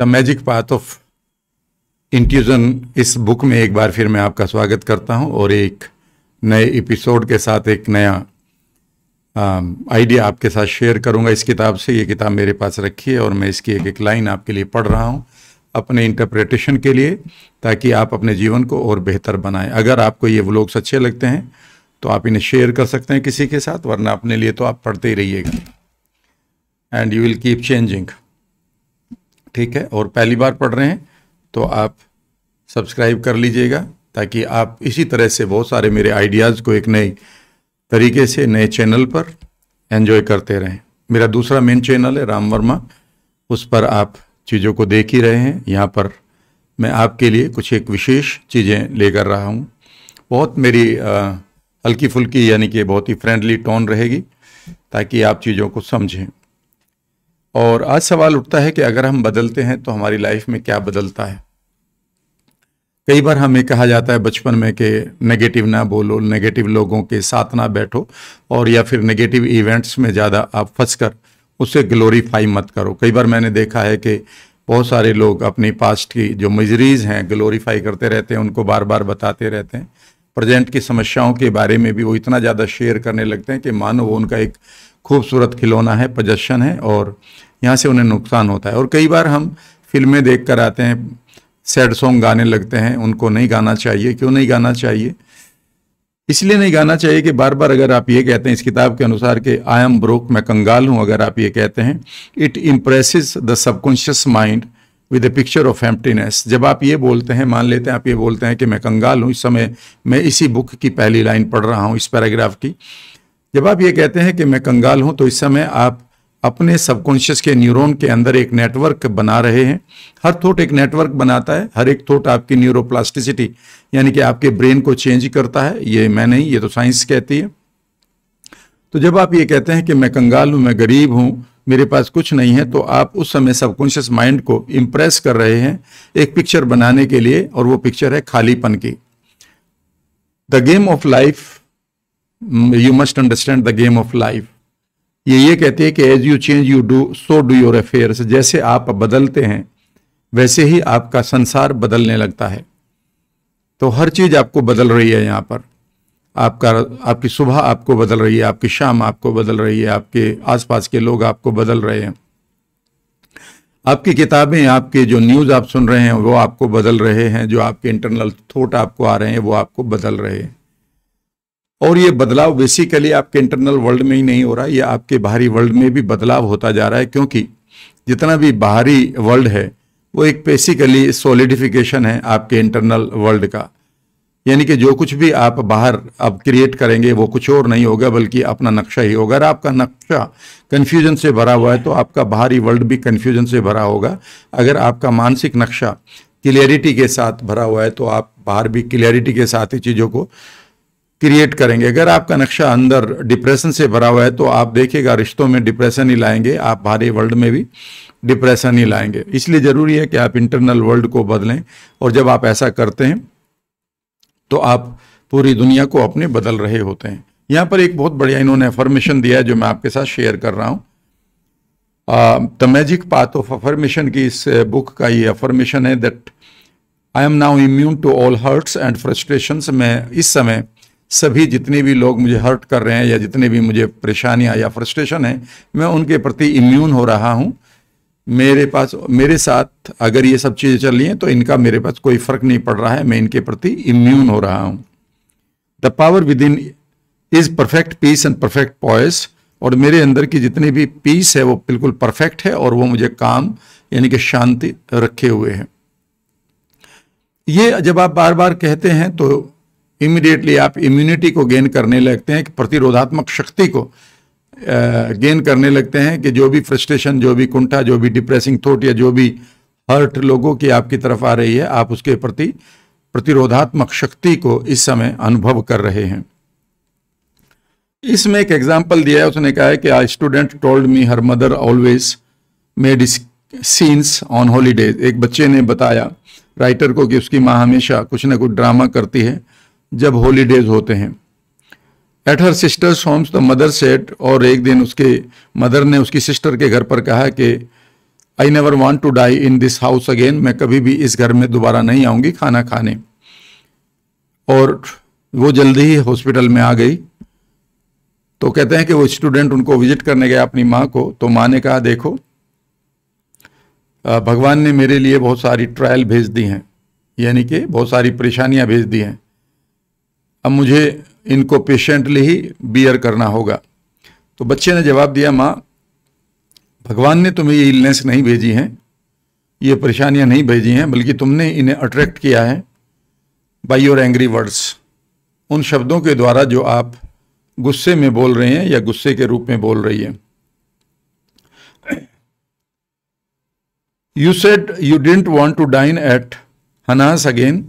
The magic path of intuition इस book में एक बार फिर मैं आपका स्वागत करता हूं और एक नए एपिसोड के साथ एक नया आइडिया um, आपके साथ शेयर करूंगा इस किताब से ये किताब मेरे पास रखी है और मैं इसकी एक एक लाइन आपके लिए पढ़ रहा हूं अपने इंटरप्रिटेशन के लिए ताकि आप अपने जीवन को और बेहतर बनाएं अगर आपको ये व्लॉग्स अच्छे लगते हैं तो आप इन्हें शेयर कर सकते हैं किसी के साथ वरना अपने लिए तो आप पढ़ते ही रहिएगा and you will keep changing ठीक है और पहली बार पढ़ रहे हैं तो आप सब्सक्राइब कर लीजिएगा ताकि आप इसी तरह से बहुत सारे मेरे आइडियाज़ को एक नए तरीके से नए चैनल पर एंजॉय करते रहें मेरा दूसरा मेन चैनल है राम वर्मा उस पर आप चीज़ों को देख ही रहे हैं यहाँ पर मैं आपके लिए कुछ एक विशेष चीज़ें लेकर रहा हूँ बहुत मेरी हल्की फुल्की यानी कि बहुत ही फ्रेंडली टोन रहेगी ताकि आप चीज़ों को समझें और आज सवाल उठता है कि अगर हम बदलते हैं तो हमारी लाइफ में क्या बदलता है कई बार हमें कहा जाता है बचपन में कि नेगेटिव ना बोलो नेगेटिव लोगों के साथ ना बैठो और या फिर नेगेटिव इवेंट्स में ज़्यादा आप फंस कर उसे ग्लोरीफाई मत करो कई बार मैंने देखा है कि बहुत सारे लोग अपनी पास्ट की जो मजरीज़ हैं ग्लोरीफाई करते रहते हैं उनको बार बार बताते रहते हैं प्रेजेंट की समस्याओं के बारे में भी वो इतना ज़्यादा शेयर करने लगते हैं कि मानो वो उनका एक खूबसूरत खिलौना है प्रदर्शन है और यहाँ से उन्हें नुकसान होता है और कई बार हम फिल्में देख कर आते हैं सैड सॉन्ग गाने लगते हैं उनको नहीं गाना चाहिए क्यों नहीं गाना चाहिए इसलिए नहीं गाना चाहिए कि बार बार अगर आप ये कहते हैं इस किताब के अनुसार कि आई एम ब्रोक मैं कंगाल हूँ अगर आप ये कहते हैं it impresses the subconscious mind with a picture of emptiness जब आप ये बोलते हैं मान लेते हैं आप ये बोलते हैं कि मैं कंगाल हूँ इस समय मैं इसी बुक की पहली लाइन पढ़ रहा हूँ इस पैराग्राफ की जब आप ये कहते हैं कि मैं कंगाल हूं तो इस समय आप अपने सबकॉन्शियस के न्यूरॉन के अंदर एक नेटवर्क बना रहे हैं हर थॉट एक नेटवर्क बनाता है हर एक थॉट आपकी न्यूरोप्लास्टिसिटी यानी कि आपके ब्रेन को चेंज करता है ये मैं नहीं ये तो साइंस कहती है तो जब आप ये कहते हैं कि मैं कंगाल हूं मैं गरीब हूं मेरे पास कुछ नहीं है तो आप उस समय सबकॉन्शियस माइंड को इम्प्रेस कर रहे हैं एक पिक्चर बनाने के लिए और वो पिक्चर है खालीपन की the game of life you must understand the game of life ये ये कहती है कि as you change you do so do your affairs जैसे आप बदलते हैं वैसे ही आपका संसार बदलने लगता है तो हर चीज़ आपको बदल रही है यहाँ पर आपका आपकी सुबह आपको बदल रही है आपकी शाम आपको बदल रही है आपके आसपास के लोग आपको बदल रहे हैं आपकी किताबें आपके जो न्यूज़ आप सुन रहे हैं वो आपको बदल रहे हैं जो आपके इंटरनल थॉट आपको आ रहे हैं वो आपको बदल रहे हैं और ये बदलाव बेसिकली आपके इंटरनल वर्ल्ड में ही नहीं हो रहा है ये आपके बाहरी वर्ल्ड में भी बदलाव होता जा रहा है क्योंकि जितना भी बाहरी वर्ल्ड है वो एक बेसिकली सॉलिडिफिकेशन है आपके इंटरनल वर्ल्ड का यानी कि जो कुछ भी आप बाहर अब क्रिएट करेंगे वो कुछ और नहीं होगा बल्कि अपना नक्शा ही होगा अगर आपका नक्शा कन्फ्यूजन से भरा हुआ है तो आपका बाहरी वर्ल्ड भी कन्फ्यूजन से भरा होगा अगर आपका मानसिक नक्शा क्लियरिटी के साथ भरा हुआ है तो आप बाहर भी क्लियरिटी के साथ ही चीज़ों को क्रिएट करेंगे अगर आपका नक्शा अंदर डिप्रेशन से भरा हुआ है तो आप देखिएगा रिश्तों में डिप्रेशन ही लाएंगे आप बाहरी वर्ल्ड में भी डिप्रेशन ही लाएंगे इसलिए ज़रूरी है कि आप इंटरनल वर्ल्ड को बदलें और जब आप ऐसा करते हैं तो आप पूरी दुनिया को अपने बदल रहे होते हैं यहाँ पर एक बहुत बढ़िया इन्होंने अफर्मेशन दिया है जो मैं आपके साथ शेयर कर रहा हूँ the magic path of affirmation की इस बुक का ये अफर्मेशन है that I am now immune to all hurts and frustration मैं इस समय सभी जितने भी लोग मुझे हर्ट कर रहे हैं या जितने भी मुझे परेशानियाँ या फ्रस्ट्रेशन है मैं उनके प्रति इम्यून हो रहा हूँ मेरे पास मेरे साथ अगर ये सब चीज़ें चल रही हैं तो इनका मेरे पास कोई फर्क नहीं पड़ रहा है मैं इनके प्रति इम्यून हो रहा हूँ the power within is perfect peace and perfect poise और मेरे अंदर की जितनी भी पीस है वो बिल्कुल परफेक्ट है और वो मुझे काम यानी कि शांति रखे हुए हैं ये जब आप बार बार कहते हैं तो इमिडिएटली आप इम्यूनिटी को गेन करने लगते हैं प्रतिरोधात्मक शक्ति को गेन करने लगते हैं कि जो भी फ्रस्ट्रेशन जो भी कुंठा जो भी डिप्रेसिंग थॉट या जो भी हर्ट लोगों की आपकी तरफ आ रही है आप उसके प्रति प्रतिरोधात्मक शक्ति को इस समय अनुभव कर रहे हैं इसमें एक एग्जाम्पल दिया है उसने कहा है कि a student told me her mother always made scenes on holidays एक बच्चे ने बताया राइटर को कि उसकी माँ हमेशा कुछ ना कुछ ड्रामा करती है जब हॉलीडेज होते हैं at her sisters homes the mother set और एक दिन उसके मदर ने उसकी सिस्टर के घर पर कहा कि I never want to die in this house again मैं कभी भी इस घर में दोबारा नहीं आऊँगी खाना खाने और वो जल्दी ही हॉस्पिटल में आ गई तो कहते हैं कि वो स्टूडेंट उनको विजिट करने गया अपनी माँ को तो माँ ने कहा देखो भगवान ने मेरे लिए बहुत सारी ट्रायल भेज दी हैं यानी कि बहुत सारी परेशानियाँ भेज दी हैं अब मुझे इनको पेशेंटली ही बियर करना होगा तो बच्चे ने जवाब दिया माँ भगवान ने तुम्हें ये इलनेस नहीं भेजी हैं ये परेशानियाँ नहीं भेजी हैं बल्कि तुमने इन्हें अट्रैक्ट किया है बाई योर एंग्री वर्ड्स उन शब्दों के द्वारा जो आप गुस्से में बोल रहे हैं या गुस्से के रूप में बोल रही हैं You said you didn't want to dine at Hanas again.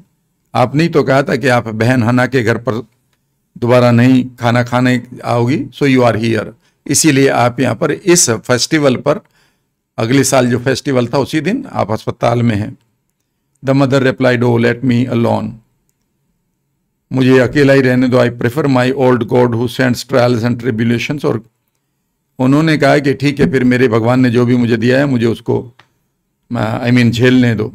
आपने ही तो कहा था कि आप बहन हना के घर पर दोबारा नहीं खाना खाने आओगी सो यू आर हियर इसीलिए आप यहाँ पर इस फेस्टिवल पर अगले साल जो फेस्टिवल था उसी दिन आप अस्पताल में हैं the mother reply do let me alone मुझे अकेला ही रहने दो I prefer my old god who sends trials and tribulations और उन्होंने कहा कि ठीक है फिर मेरे भगवान ने जो भी मुझे दिया है मुझे उसको आई uh, मीन झेलने दो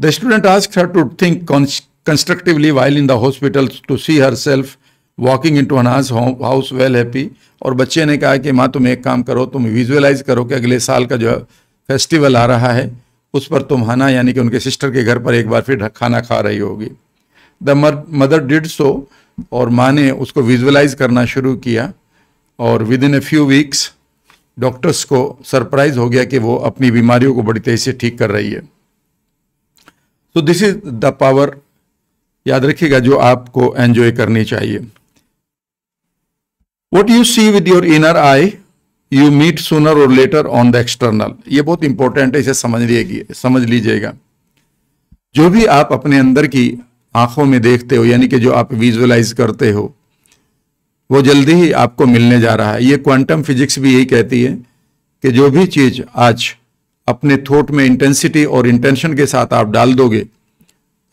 The student asked her to think constructively while in the hospital to see herself walking in to अनाज हाउस वेल हैप्पी और बच्चे ने कहा कि माँ तुम एक काम करो तुम विजुअलाइज करो कि अगले साल का जो फेस्टिवल आ रहा है उस पर तुम हाना यानी कि उनके सिस्टर के घर पर एक बार फिर खाना खा रही होगी द मदर डिड सो और माँ ने उसको विजुअलाइज करना शुरू किया और within a few weeks doctors को सरप्राइज़ हो गया कि वो अपनी बीमारियों को बड़ी तेज़ी से ठीक कर रही है so this is the power याद रखिएगा जो आपको एंजॉय करनी चाहिए what you see with your inner eye you meet sooner और लेटर ऑन द एक्सटर्नल ये बहुत इंपॉर्टेंट है इसे समझ लीजिए समझ लीजिएगा जो भी आप अपने अंदर की आंखों में देखते हो यानी कि जो आप विजुअलाइज करते हो वो जल्दी ही आपको मिलने जा रहा है ये क्वांटम फिजिक्स भी यही कहती है कि जो भी चीज़ आज अपने थॉट में इंटेंसिटी और इंटेंशन के साथ आप डाल दोगे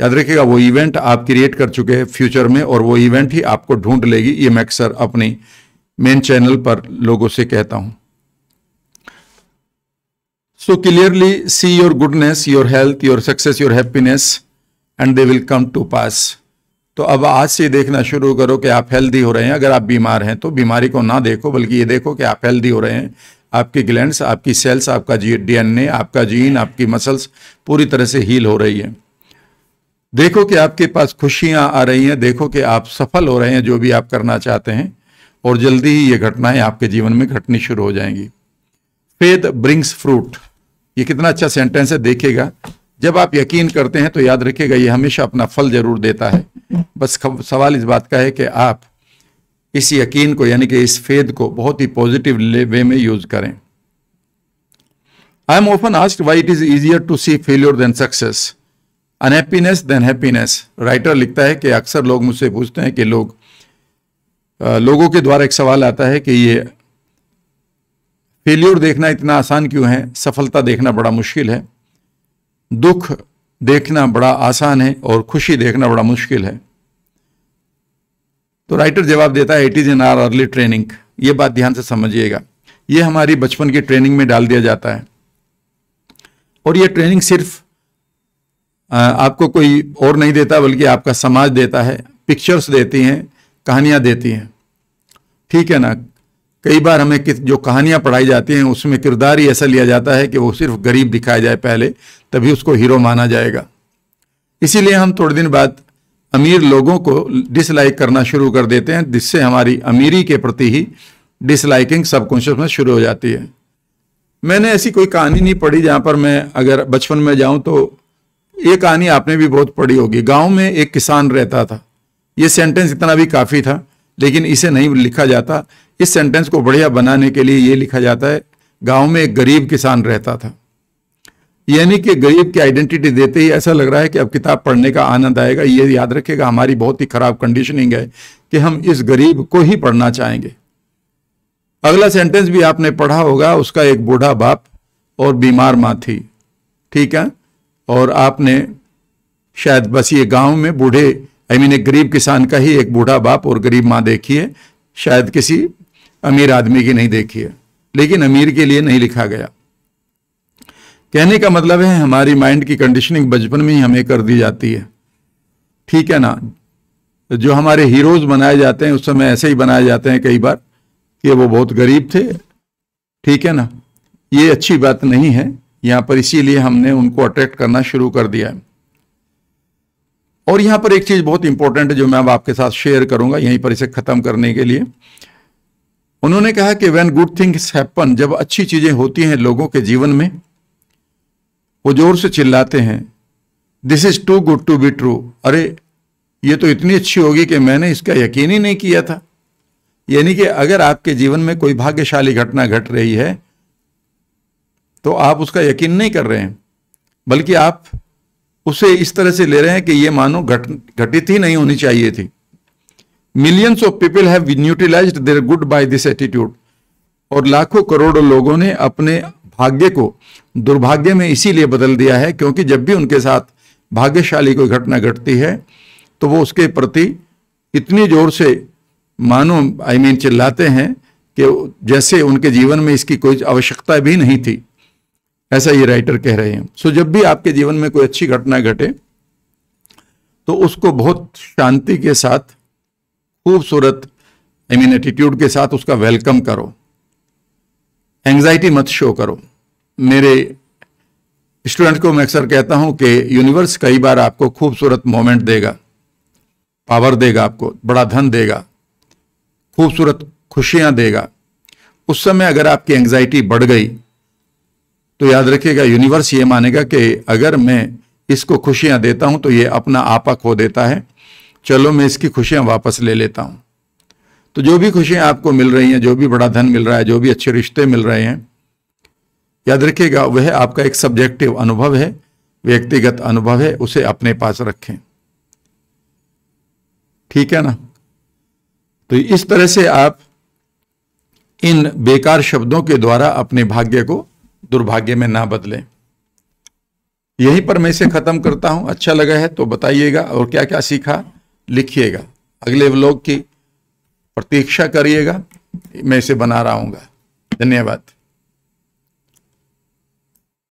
याद रखिएगा वो इवेंट आप क्रिएट कर चुके हैं फ्यूचर में और वो इवेंट ही आपको ढूंढ लेगी ये मैं अक्सर अपनी मेन चैनल पर लोगों से कहता हूं so clearly see your goodness your health your success your happiness and they will come to pass तो अब आज से देखना शुरू करो कि आप हेल्दी हो रहे हैं अगर आप बीमार हैं तो बीमारी को ना देखो बल्कि ये देखो कि आप हेल्दी हो रहे हैं आपके ग्लैंड्स आपकी सेल्स आपका जी डीएनए आपका जीन आपकी मसल्स पूरी तरह से हील हो रही है देखो कि आपके पास खुशियां आ रही हैं देखो कि आप सफल हो रहे हैं जो भी आप करना चाहते हैं और जल्दी ही ये घटनाएं आपके जीवन में घटनी शुरू हो जाएंगी फेद ब्रिंग्स फ्रूट ये कितना अच्छा सेंटेंस है देखेगा जब आप यकीन करते हैं तो याद रखिएगा ये हमेशा अपना फल जरूर देता है बस सवाल इस बात का है कि आप इस यकीन को यानी कि इस फेद को बहुत ही पॉजिटिव वे में यूज करें I am often asked why it is easier to see failure than success unhappiness than happiness writer लिखता है कि अक्सर लोग मुझसे पूछते हैं कि लोग आ, लोगों के द्वारा एक सवाल आता है कि ये फेल्योर देखना इतना आसान क्यों है सफलता देखना बड़ा मुश्किल है दुख देखना बड़ा आसान है और खुशी देखना बड़ा मुश्किल है तो राइटर जवाब देता है it is in our early training ये बात ध्यान से समझिएगा ये हमारी बचपन की ट्रेनिंग में डाल दिया जाता है और ये ट्रेनिंग सिर्फ आपको कोई और नहीं देता बल्कि आपका समाज देता है पिक्चर्स देती हैं कहानियां देती हैं ठीक है ना कई बार हमें जो कहानियाँ पढ़ाई जाती हैं उसमें किरदार ही ऐसा लिया जाता है कि वो सिर्फ गरीब दिखाया जाए पहले तभी उसको हीरो माना जाएगा इसीलिए हम थोड़े दिन बाद अमीर लोगों को डिसलाइक करना शुरू कर देते हैं जिससे हमारी अमीरी के प्रति ही डिसलाइकिंग में शुरू हो जाती है मैंने ऐसी कोई कहानी नहीं पढ़ी जहाँ पर मैं अगर बचपन में जाऊँ तो ये कहानी आपने भी बहुत पढ़ी होगी गांव में एक किसान रहता था ये सेंटेंस इतना भी काफ़ी था लेकिन इसे नहीं लिखा जाता इस सेंटेंस को बढ़िया बनाने के लिए ये लिखा जाता है गाँव में एक गरीब किसान रहता था यानी कि गरीब की आइडेंटिटी देते ही ऐसा लग रहा है कि अब किताब पढ़ने का आनंद आएगा ये याद रखेगा हमारी बहुत ही खराब कंडीशनिंग है कि हम इस गरीब को ही पढ़ना चाहेंगे अगला सेंटेंस भी आपने पढ़ा होगा उसका एक बूढ़ा बाप और बीमार माँ थी ठीक है और आपने शायद बस ये गांव में बूढ़े आई मीन एक गरीब किसान का ही एक बूढ़ा बाप और गरीब माँ देखी है शायद किसी अमीर आदमी की नहीं देखी है लेकिन अमीर के लिए नहीं लिखा गया कहने का मतलब है हमारी माइंड की कंडीशनिंग बचपन में ही हमें कर दी जाती है ठीक है ना जो हमारे हीरोज बनाए जाते हैं उस समय ऐसे ही बनाए जाते हैं कई बार कि वो बहुत गरीब थे ठीक है ना ये अच्छी बात नहीं है यहां पर इसीलिए हमने उनको अट्रैक्ट करना शुरू कर दिया है और यहां पर एक चीज़ बहुत इंपॉर्टेंट है जो मैं अब आपके साथ शेयर करूंगा यहीं पर इसे ख़त्म करने के लिए उन्होंने कहा कि वेन गुड थिंग्स हैपन जब अच्छी चीज़ें होती हैं लोगों के जीवन में वो जोर से चिल्लाते हैं this is too good to be true अरे ये तो इतनी अच्छी होगी कि मैंने इसका यकीन ही नहीं किया था यानी कि अगर आपके जीवन में कोई भाग्यशाली घटना घट रही है तो आप उसका यकीन नहीं कर रहे हैं बल्कि आप उसे इस तरह से ले रहे हैं कि ये मानो घट घटित ही नहीं होनी चाहिए थी millions of people have neutralised their good by this attitude और लाखों करोड़ों लोगों ने अपने भाग्य को दुर्भाग्य में इसीलिए बदल दिया है क्योंकि जब भी उनके साथ भाग्यशाली कोई घटना घटती है तो वो उसके प्रति इतनी जोर से मानो आई I मीन mean, चिल्लाते हैं कि जैसे उनके जीवन में इसकी कोई आवश्यकता भी नहीं थी ऐसा ये राइटर कह रहे हैं सो जब भी आपके जीवन में कोई अच्छी घटना घटे तो उसको बहुत शांति के साथ खूबसूरत आई मीन एटीट्यूड के साथ उसका वेलकम करो एंग्जाइटी मत शो करो मेरे स्टूडेंट को मैं अक्सर कहता हूं कि यूनिवर्स कई बार आपको खूबसूरत मोमेंट देगा पावर देगा आपको बड़ा धन देगा खूबसूरत खुशियां देगा उस समय अगर आपकी एंग्जाइटी बढ़ गई तो याद रखिएगा यूनिवर्स ये मानेगा कि अगर मैं इसको खुशियां देता हूं तो ये अपना आपा खो देता है चलो मैं इसकी खुशियां वापस ले लेता हूं तो जो भी खुशियां आपको मिल रही हैं जो भी बड़ा धन मिल रहा है जो भी अच्छे रिश्ते मिल रहे हैं याद रखिएगा वह आपका एक सब्जेक्टिव अनुभव है व्यक्तिगत अनुभव है उसे अपने पास रखें ठीक है ना तो इस तरह से आप इन बेकार शब्दों के द्वारा अपने भाग्य को दुर्भाग्य में ना बदलें यहीं पर मैं इसे ख़त्म करता हूं अच्छा लगा है तो बताइएगा और क्या क्या सीखा लिखिएगा अगले व्लॉग की प्रतीक्षा करिएगा मैं इसे बना रहा हूँ धन्यवाद